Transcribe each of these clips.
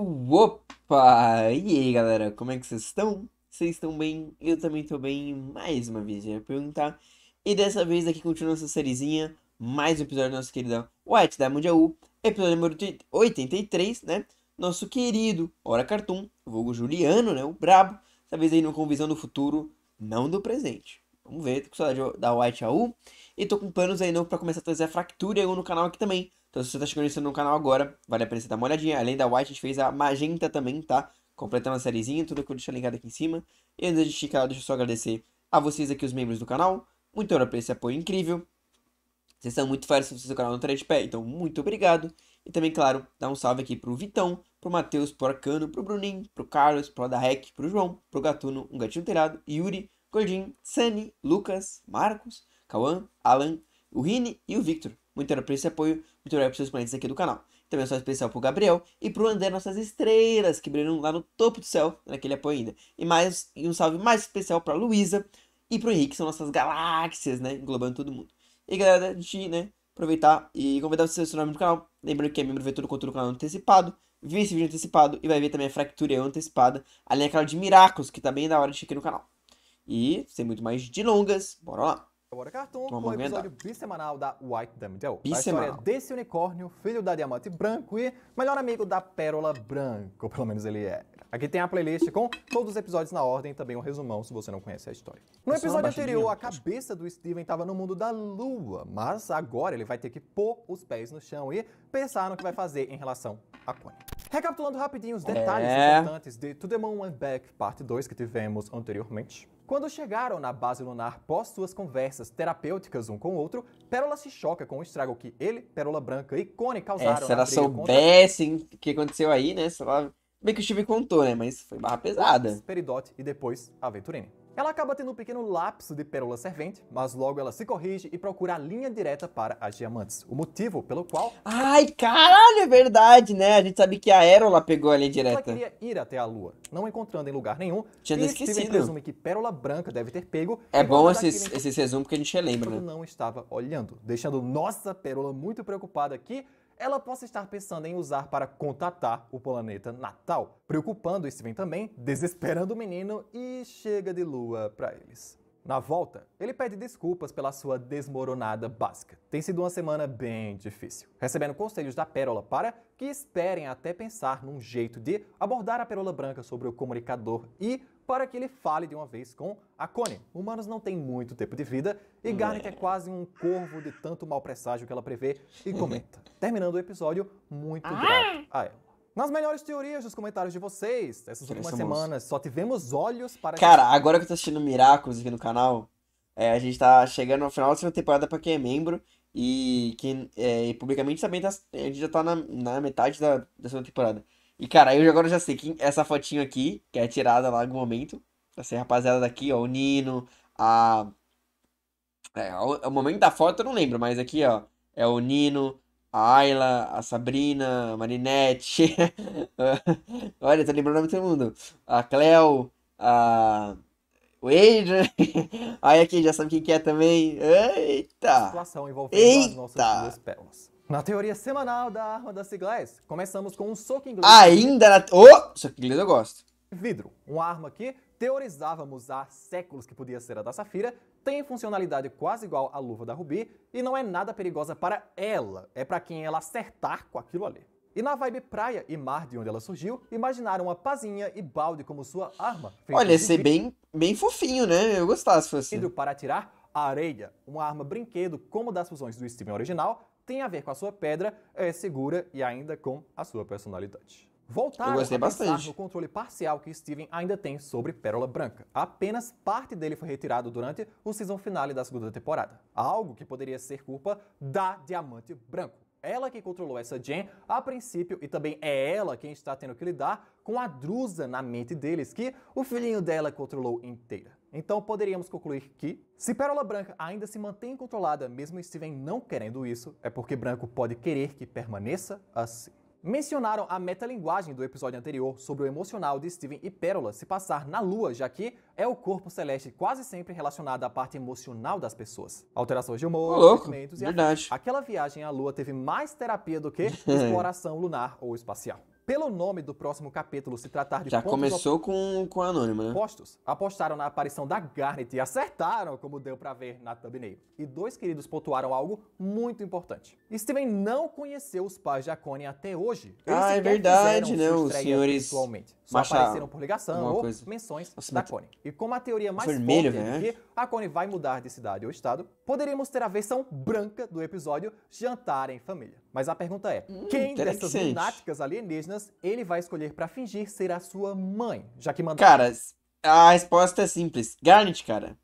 Opa! E aí galera, como é que vocês estão? Vocês estão bem? Eu também estou bem, mais uma vez, eu ia perguntar. E dessa vez aqui continua essa sériezinha, mais um episódio do nosso querido White Diamond AU, episódio número 83, né? Nosso querido Hora Cartoon, vulgo Juliano, né? O brabo, dessa vez aí no visão do Futuro, não do presente. Vamos ver, tô com saudade da White AU. E tô com planos aí novo pra começar a trazer a Fractura AU no canal aqui também. Então se você está chegando isso no canal agora, vale a pena você dar uma olhadinha. Além da White, a gente fez a Magenta também, tá? Completando a sériezinha, tudo que eu deixo linkado aqui em cima. E antes de esticar, deixa eu só agradecer a vocês aqui, os membros do canal. Muito obrigado por esse apoio incrível. Vocês são muito férias se o canal não de pé, então muito obrigado. E também, claro, dá um salve aqui pro Vitão, pro Matheus, pro Arcano, pro Bruninho, pro Carlos, pro Adarrec, pro João, pro Gatuno, um gatinho telhado, Yuri, Gordinho, Sani, Lucas, Marcos, Cauã, Alan, o Rini e o Victor. Muito obrigado por esse apoio, muito obrigado pelos seus clientes aqui do canal. Também só especial pro Gabriel e pro André, nossas estrelas que brilham lá no topo do céu, naquele apoio ainda. E mais e um salve mais especial pra Luísa e pro Henrique, que são nossas galáxias, né? Englobando todo mundo. E galera, a gente, né, aproveitar e convidar vocês a se no canal. Lembrando que é membro, vê todo o conteúdo do canal antecipado Vê esse vídeo antecipado e vai ver também a Fractura antecipada, além daquela é de Miraculous, que tá bem da hora de chegar no canal. E, sem muito mais delongas, bora lá! Agora Cartoon com o episódio bissemanal da White Damadel. Então, a história desse unicórnio, filho da diamante branco e melhor amigo da pérola branco. pelo menos ele é. Aqui tem a playlist com todos os episódios na ordem e também um resumão se você não conhece a história. No episódio anterior, a cabeça do Steven estava no mundo da lua, mas agora ele vai ter que pôr os pés no chão e pensar no que vai fazer em relação a Connie. Recapitulando rapidinho os é. detalhes é... importantes de To The Moon and Back Parte 2 que tivemos anteriormente. Quando chegaram na base lunar após suas conversas terapêuticas um com o outro, Pérola se choca com o estrago que ele, Pérola Branca e Cone causaram. É, se ela soubesse o contra... que aconteceu aí, né? Se ela... Bem que o Steve contou, né? Mas foi barra pesada. Peridot e depois Aventurine. Ela acaba tendo um pequeno lapso de pérola servente, mas logo ela se corrige e procura a linha direta para as diamantes. O motivo pelo qual. Ai, caralho, é verdade, né? A gente sabe que a Érola pegou a linha direta. Ela queria ir até a Lua, não encontrando em lugar nenhum. Tinha esquecido. Steven que Pérola Branca deve ter pego. É bom esses, esses resumos que a gente lembra. né? não estava olhando, deixando nossa Pérola muito preocupada aqui ela possa estar pensando em usar para contatar o planeta natal, preocupando Steven também, desesperando o menino e chega de lua para eles. Na volta, ele pede desculpas pela sua desmoronada básica. Tem sido uma semana bem difícil. Recebendo conselhos da Pérola para que esperem até pensar num jeito de abordar a Pérola Branca sobre o comunicador e para que ele fale de uma vez com a Connie. Humanos não têm muito tempo de vida e Garnet é quase um corvo de tanto mau presságio que ela prevê e comenta, terminando o episódio muito ah! grato a ela. Nas melhores teorias dos comentários de vocês, essas últimas semanas só tivemos olhos para... Cara, agora que eu tô assistindo Miraculous aqui no canal, é, a gente tá chegando ao final da segunda temporada para quem é membro e quem é, publicamente também tá, a gente já tá na, na metade da, da segunda temporada. E, cara, eu agora já sei que essa fotinho aqui, que é tirada lá no momento, essa rapaziada daqui, ó, o Nino, a... É, o, o momento da foto eu não lembro, mas aqui, ó, é o Nino, a Ayla, a Sabrina, a Marinette. Olha, tô lembrando de todo mundo. A Cleo, a. O Adrian. Aí aqui já sabe quem que é também. Eita! A situação envolvendo Eita. as nossas duas pernas. Na teoria semanal da arma da Siglés, começamos com um soco inglês. Ainda na. Ô! Oh, soco inglês eu gosto. Vidro, uma arma que teorizávamos há séculos que podia ser a da Safira, tem funcionalidade quase igual à luva da Rubi e não é nada perigosa para ela, é para quem ela acertar com aquilo ali. E na vibe praia e mar de onde ela surgiu, imaginaram uma pazinha e balde como sua arma. Olha, ia ser bem, bem fofinho, né? Eu gostava se fosse. Para tirar areia, uma arma brinquedo como das fusões do Steven original, tem a ver com a sua pedra, é segura e ainda com a sua personalidade. Voltar a pensar no controle parcial que Steven ainda tem sobre Pérola Branca. Apenas parte dele foi retirado durante o season finale da segunda temporada. Algo que poderia ser culpa da Diamante Branco. Ela que controlou essa Jen a princípio e também é ela quem está tendo que lidar com a Drusa na mente deles que o filhinho dela controlou inteira. Então poderíamos concluir que, se Pérola Branca ainda se mantém controlada, mesmo Steven não querendo isso, é porque Branco pode querer que permaneça assim. Mencionaram a metalinguagem do episódio anterior sobre o emocional de Steven e Pérola se passar na Lua, já que é o corpo celeste quase sempre relacionado à parte emocional das pessoas. Alterações de humor, oh, sentimentos e Verdade. Aquela viagem à Lua teve mais terapia do que exploração lunar ou espacial. Pelo nome do próximo capítulo se tratar de Já começou op... com, com anônimo, né? Postos. Apostaram na aparição da Garnet e acertaram, como deu para ver na thumbnail. E dois queridos pontuaram algo muito importante. Steven não conheceu os pais de Acone até hoje. Eles ah, é verdade, né? Os senhores pessoalmente. Só Machado. apareceram por ligação ou menções Nossa, da Acone. E como a teoria mais Vermelho, forte é de né? que Acone vai mudar de cidade ou estado, poderíamos ter a versão branca do episódio Jantar em Família. Mas a pergunta é, hum, quem dessas lunáticas alienígenas ele vai escolher para fingir ser a sua mãe, já que mandou. Cara, a resposta é simples. Garnet, cara.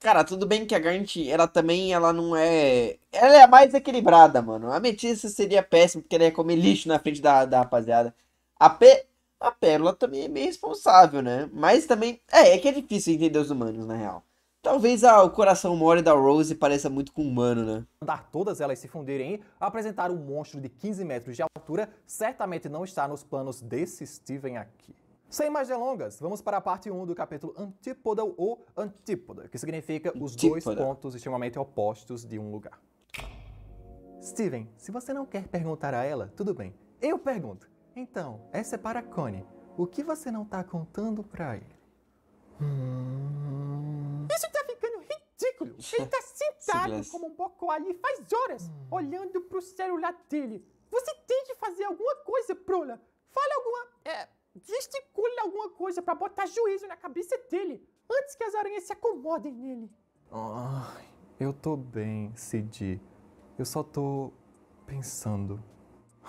Cara, tudo bem que a Garnet, ela também, ela não é. Ela é mais equilibrada, mano. A Metissa seria péssima, porque ela ia comer lixo na frente da, da rapaziada. A, pé, a Pérola também é meio responsável, né? Mas também. É, é que é difícil entender os humanos, na real. Talvez ah, o coração mole da Rose pareça muito com humano, né? Dar todas elas se fundirem, apresentar um monstro de 15 metros de altura certamente não está nos planos desse Steven aqui. Sem mais delongas, vamos para a parte 1 do capítulo Antípoda ou Antípoda, que significa os Antípoda. dois pontos extremamente opostos de um lugar. Steven, se você não quer perguntar a ela, tudo bem. Eu pergunto. Então, essa é para Connie. O que você não está contando para ele? Hum... Isso tá ficando ridículo. Ele tá sentado como um bocó ali faz horas, hum. olhando pro celular dele. Você tem que fazer alguma coisa, Prola. Fala alguma. É, gesticula alguma coisa para botar juízo na cabeça dele antes que as aranhas se acomodem nele. Ai, eu tô bem, Cid. Eu só tô pensando.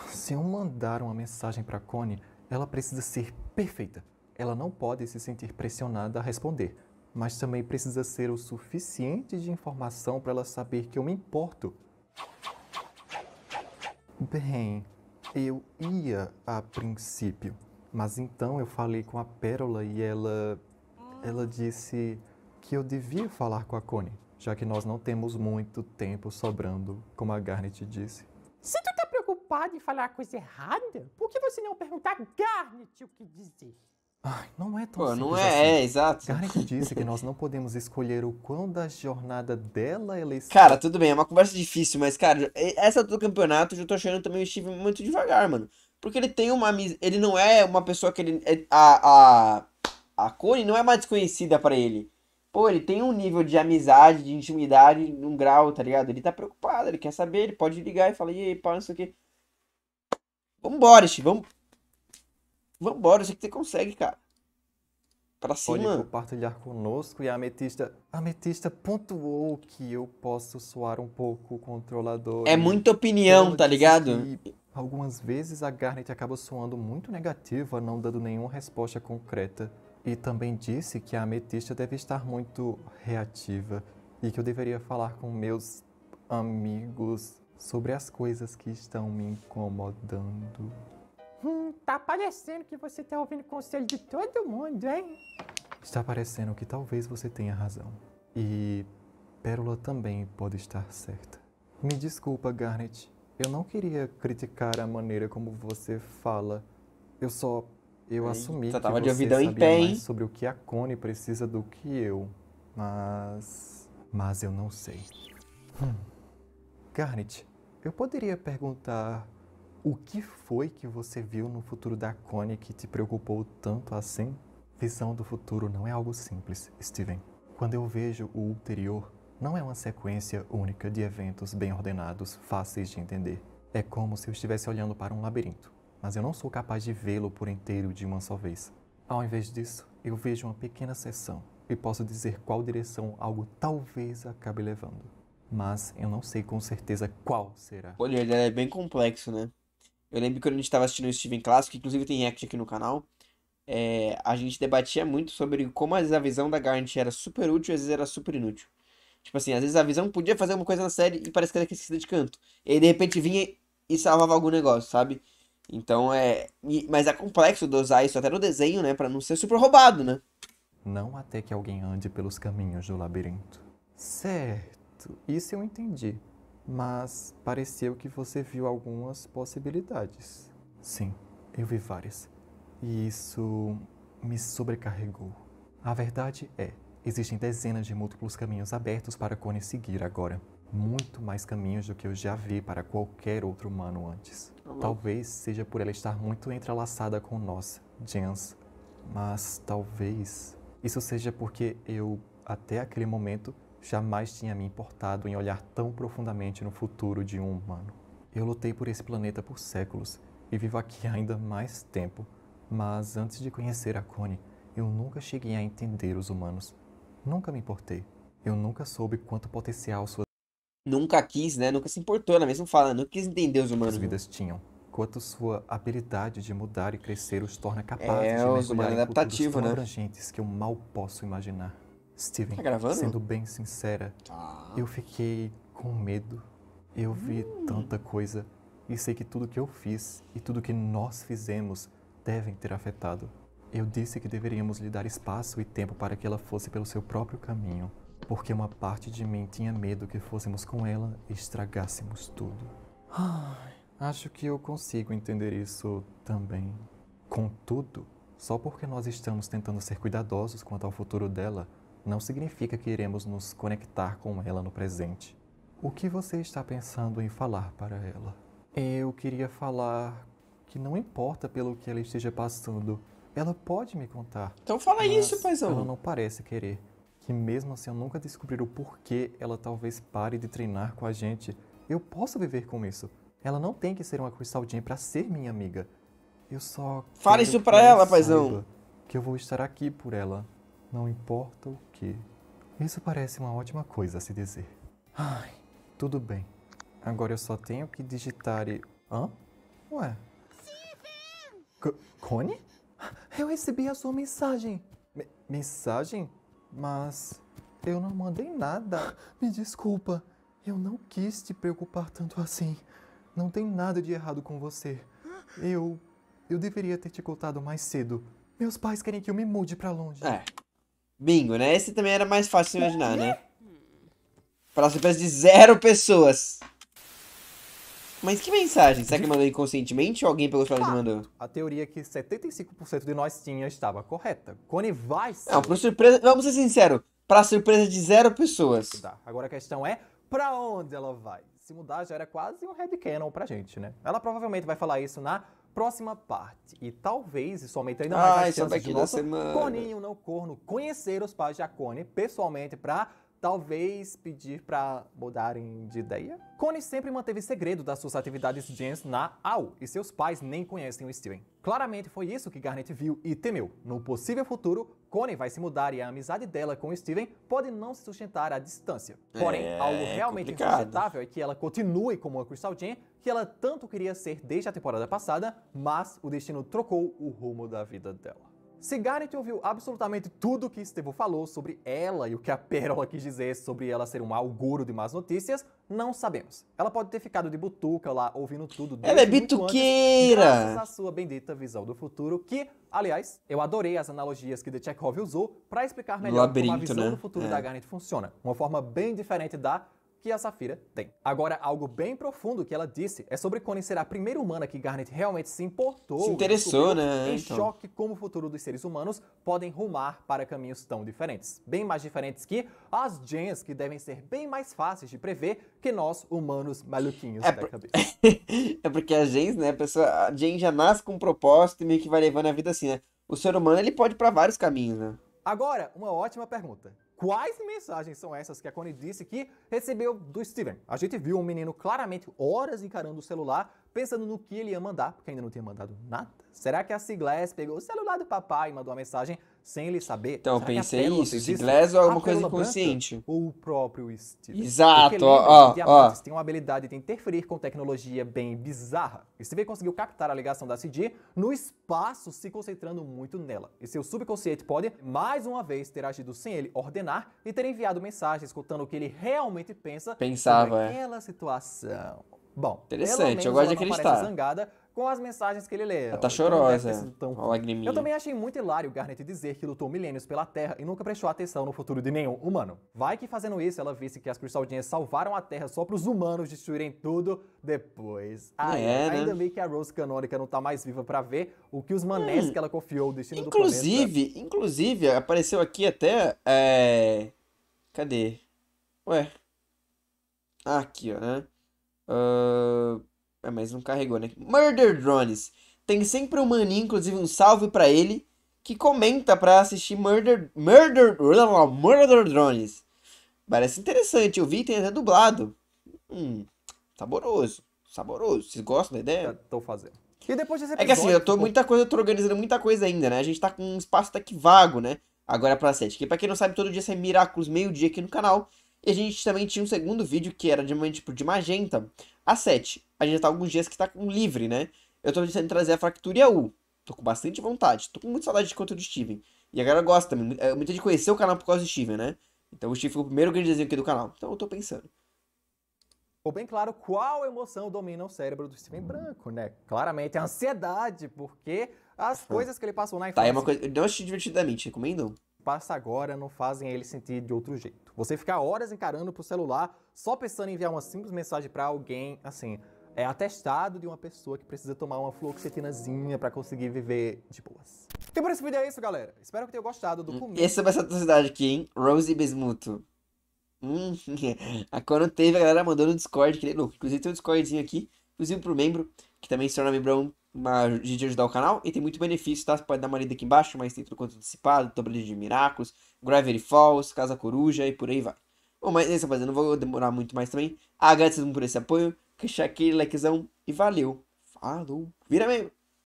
Se eu mandar uma mensagem para Connie, ela precisa ser perfeita. Ela não pode se sentir pressionada a responder mas também precisa ser o suficiente de informação para ela saber que eu me importo. Bem, eu ia a princípio, mas então eu falei com a Pérola e ela ela disse que eu devia falar com a Connie, já que nós não temos muito tempo sobrando, como a Garnet disse. Se tu tá preocupado em falar a coisa errada, por que você não perguntar a Garnet o que dizer? Ai, não é tão Pô, não é, assim. é, exato. disse que nós não podemos escolher o quão da jornada dela ela está... Cara, tudo bem, é uma conversa difícil, mas, cara, essa do campeonato eu tô achando também o Steve muito devagar, mano. Porque ele tem uma... Ele não é uma pessoa que ele... É, a, a, a Connie não é mais desconhecida para ele. Pô, ele tem um nível de amizade, de intimidade, num grau, tá ligado? Ele tá preocupado, ele quer saber, ele pode ligar e falar, e aí, pá, não sei o quê. Vambora, Steve, vamos Vambora, eu sei que você consegue, cara. Pra cima. Pode compartilhar conosco e a ametista. Ametista pontuou que eu posso soar um pouco controlador. É muita opinião, tá ligado? Algumas vezes a Garnet acaba soando muito negativa, não dando nenhuma resposta concreta. E também disse que a ametista deve estar muito reativa e que eu deveria falar com meus amigos sobre as coisas que estão me incomodando. Hum, tá parecendo que você tá ouvindo conselho de todo mundo, hein? Está parecendo que talvez você tenha razão. E Pérola também pode estar certa. Me desculpa, Garnet. Eu não queria criticar a maneira como você fala. Eu só eu Eita, assumi que tava você de sabia em pé, mais sobre o que a Cone precisa do que eu. Mas... Mas eu não sei. Hum. Garnet, eu poderia perguntar o que foi que você viu no futuro da Connie que te preocupou tanto assim? Visão do futuro não é algo simples, Steven. Quando eu vejo o ulterior, não é uma sequência única de eventos bem ordenados, fáceis de entender. É como se eu estivesse olhando para um labirinto, mas eu não sou capaz de vê-lo por inteiro de uma só vez. Ao invés disso, eu vejo uma pequena seção e posso dizer qual direção algo talvez acabe levando. Mas eu não sei com certeza qual será. Olha, ele é bem complexo, né? Eu lembro quando a gente tava assistindo o Steven Clássico, que inclusive tem react aqui no canal, é, a gente debatia muito sobre como às vezes a visão da Garnet era super útil e às vezes era super inútil. Tipo assim, às vezes a visão podia fazer uma coisa na série e parece que era é esquecida de canto. E aí, de repente vinha e salvava algum negócio, sabe? Então é. Mas é complexo dosar isso até no desenho, né? Pra não ser super roubado, né? Não até que alguém ande pelos caminhos do labirinto. Certo, isso eu entendi mas pareceu que você viu algumas possibilidades. Sim, eu vi várias. E isso me sobrecarregou. A verdade é, existem dezenas de múltiplos caminhos abertos para Cone seguir agora. Muito mais caminhos do que eu já vi para qualquer outro humano antes. Tá talvez seja por ela estar muito entrelaçada com nós, Jans. Mas talvez isso seja porque eu, até aquele momento, Jamais tinha me importado em olhar tão profundamente no futuro de um humano. Eu lutei por esse planeta por séculos e vivo aqui ainda mais tempo, mas antes de conhecer a Cone, eu nunca cheguei a entender os humanos. Nunca me importei. Eu nunca soube quanto potencial suas nunca quis, né? Nunca se importou, ela né? mesmo fala, não quis entender os humanos. As vidas tinham. Quanto sua habilidade de mudar e crescer os torna capazes é, de mergulhar os humanos em é adaptativo, tão né? abrangentes que eu mal posso imaginar. Steven, tá gravando? sendo bem sincera, tá. eu fiquei com medo. Eu vi hum. tanta coisa e sei que tudo que eu fiz e tudo que nós fizemos devem ter afetado. Eu disse que deveríamos lhe dar espaço e tempo para que ela fosse pelo seu próprio caminho, porque uma parte de mim tinha medo que fôssemos com ela e estragássemos tudo. Ai, acho que eu consigo entender isso também. Contudo, só porque nós estamos tentando ser cuidadosos quanto ao futuro dela, não significa que iremos nos conectar com ela no presente. O que você está pensando em falar para ela? Eu queria falar que não importa pelo que ela esteja passando, ela pode me contar. Então fala isso, paizão. Ela não parece querer. Que mesmo assim eu nunca descobrir o porquê ela talvez pare de treinar com a gente, eu posso viver com isso. Ela não tem que ser uma cristaldinha para ser minha amiga. Eu só. Fala isso para ela, paizão. Que eu vou estar aqui por ela. Não importa o que isso parece uma ótima coisa a se dizer. Ai, tudo bem. Agora eu só tenho que digitar e. Hã? Ué? C Cone? Eu recebi a sua mensagem. mensagem? Mas eu não mandei nada. Me desculpa. Eu não quis te preocupar tanto assim. Não tem nada de errado com você. Eu. Eu deveria ter te contado mais cedo. Meus pais querem que eu me mude para longe. É. Bingo, né? Esse também era mais fácil de hum. imaginar, né? Próximo surpresa de zero pessoas. Mas que mensagem? Será que mandou inconscientemente ou alguém pelo chat ah. mandou? A teoria é que 75% de nós tinha estava correta. Cone vai ser... Não, pra surpresa... Vamos ser sinceros. Pra surpresa de zero pessoas. Tá. Agora a questão é, pra onde ela vai? Se mudar já era quase um headcanon pra gente, né? Ela provavelmente vai falar isso na próxima parte. E talvez, e somente ainda mais ah, a chance de nosso Coninho não corno conhecer os pais de Acone pessoalmente para Talvez pedir para mudarem de ideia? Connie sempre manteve segredo das suas atividades Jens na AU e seus pais nem conhecem o Steven. Claramente foi isso que Garnet viu e temeu. No possível futuro, Connie vai se mudar e a amizade dela com Steven pode não se sustentar à distância. Porém, é, algo realmente complicado. insustentável é que ela continue como a Crystal Jen, que ela tanto queria ser desde a temporada passada, mas o destino trocou o rumo da vida dela. Se Garnet ouviu absolutamente tudo o que Estevão falou sobre ela e o que a Pérola quis dizer sobre ela ser um auguro de más notícias, não sabemos. Ela pode ter ficado de butuca lá ouvindo tudo. Ela é bituqueira! Antes, graças à sua bendita visão do futuro, que, aliás, eu adorei as analogias que The Chekhov usou para explicar melhor como a visão né? do futuro é. da Garnet funciona. Uma forma bem diferente da que a Safira tem. Agora, algo bem profundo que ela disse é sobre Conan ser a primeira humana que Garnet realmente se importou. Se interessou, né? Em então. choque como o futuro dos seres humanos podem rumar para caminhos tão diferentes. Bem mais diferentes que as gens que devem ser bem mais fáceis de prever que nós, humanos maluquinhos é da por... cabeça. é porque as gens, né? A, pessoa, a gen já nasce com um propósito e meio que vai levando a vida assim, né? O ser humano, ele pode ir para vários caminhos, né? Agora, uma ótima pergunta. Quais mensagens são essas que a Connie disse que recebeu do Steven? A gente viu um menino claramente horas encarando o celular, pensando no que ele ia mandar, porque ainda não tinha mandado nada. Será que a Siglass pegou o celular do papai e mandou uma mensagem sem ele saber. Então, pensei isso, Se inglês ou é alguma coisa inconsciente. Ou o próprio Steve. Exato, ele, ó, ó. tem uma habilidade de interferir com tecnologia bem bizarra. Steve conseguiu captar a ligação da C.D. no espaço, se concentrando muito nela. E seu subconsciente pode, mais uma vez, ter agido sem ele ordenar e ter enviado mensagens escutando o que ele realmente pensa Pensava, sobre é. aquela é. situação. Bom, interessante, eu gosto de acreditar com as mensagens que ele leu. Ela tá então, chorosa. Então, tão... Uma lagriminha. Eu também achei muito hilário Garnet dizer que lutou milênios pela Terra e nunca prestou atenção no futuro de nenhum humano. Vai que fazendo isso ela visse que as Cristaldinhas salvaram a Terra só pros humanos destruírem tudo depois. Ah, é, né? ainda bem que a Rose canônica não tá mais viva para ver o que os hum. manés hum, que ela confiou o destino inclusive, do planeta. Inclusive, apareceu aqui até... É... Cadê? Ué... Ah, aqui, ó, né? Uh... Ah, mas não carregou, né? Murder Drones. Tem sempre um maninho, inclusive um salve para ele, que comenta para assistir Murder... Murder... Murder Drones. Parece interessante. Eu vi, tem até dublado. Hum, saboroso. Saboroso. Vocês gostam da ideia? Estou tô fazendo. E depois episódio, É que assim, eu tô tipo, muita coisa, eu tô organizando muita coisa ainda, né? A gente tá com um espaço até que vago, né? Agora pra sete. Que pra quem não sabe, todo dia sai Miraculous meio-dia aqui no canal. E a gente também tinha um segundo vídeo que era de uma, tipo, de magenta, a 7. A gente tá alguns dias que tá com livre, né? Eu tô tentando trazer a Fractura e a U. Tô com bastante vontade. Tô com muita saudade de conteúdo do Steven. E a galera gosta também. É, muita gente conheceu o canal por causa do Steven, né? Então o Steven foi o primeiro grande desenho aqui do canal. Então eu tô pensando. Ficou bem claro qual emoção domina o cérebro do Steven Branco, né? Claramente a ansiedade, porque as coisas que ele passou na infância... Tá, é uma coisa... Eu não assisti divertidamente, recomendo? passa agora não fazem ele sentir de outro jeito. Você ficar horas encarando pro celular só pensando em enviar uma simples mensagem para alguém, assim, é atestado de uma pessoa que precisa tomar uma fluoxetinazinha para conseguir viver de boas. Então por esse vídeo é isso, galera. Espero que tenham gostado do hum, comigo. Esse é essa atrocidade aqui, hein? Rose Besmuto. Hum, quando teve, a galera mandou no Discord, que, inclusive tem um Discordzinho aqui, inclusive pro membro, que também se torna membrão uma, de ajudar o canal e tem muito benefício, tá? Você pode dar uma lida aqui embaixo, mas tem tudo quanto antecipado, tabuleiro de Miraculous, Gravity Falls, Casa Coruja e por aí vai. Bom, mas é isso, rapaziada, não vou demorar muito mais também. Agradeço por esse apoio, deixar aquele likezão e valeu. Falou, vira mesmo!